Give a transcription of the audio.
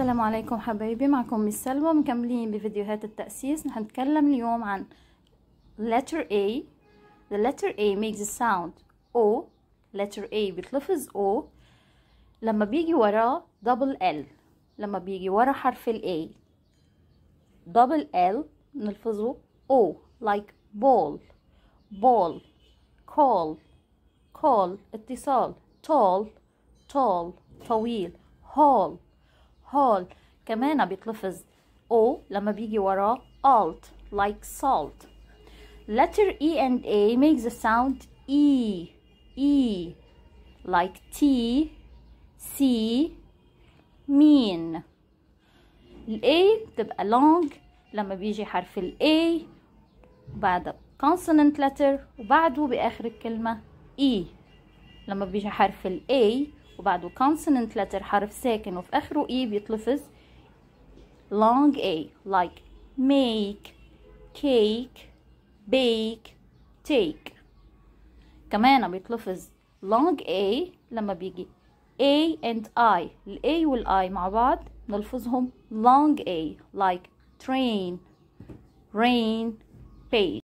السلام عليكم حبايبي معكم ميس سلمى مكملين بفيديوهات التأسيس هنتكلم نتكلم اليوم عن letter A the letter A makes a sound O letter A بتلفظ O لما بيجي وراه double L لما بيجي ورا حرف ال A double L نلفظه O like ball ball call call اتصال tall tall طويل hall هول كمان بيتلفظ او لما بيجي وراه alt like salt letter e and a make the sound e e like t c mean ال a بتبقى long لما بيجي حرف ال a بعد consonant letter وبعده باخر الكلمه e لما بيجي حرف ال a وبعده consonant letter حرف ساكن وفي آخره E بيتلفظ long A like make cake bake take كمان بيتلفظ long A لما بيجي A and I ال A وال I مع بعض نلفظهم long A like train rain page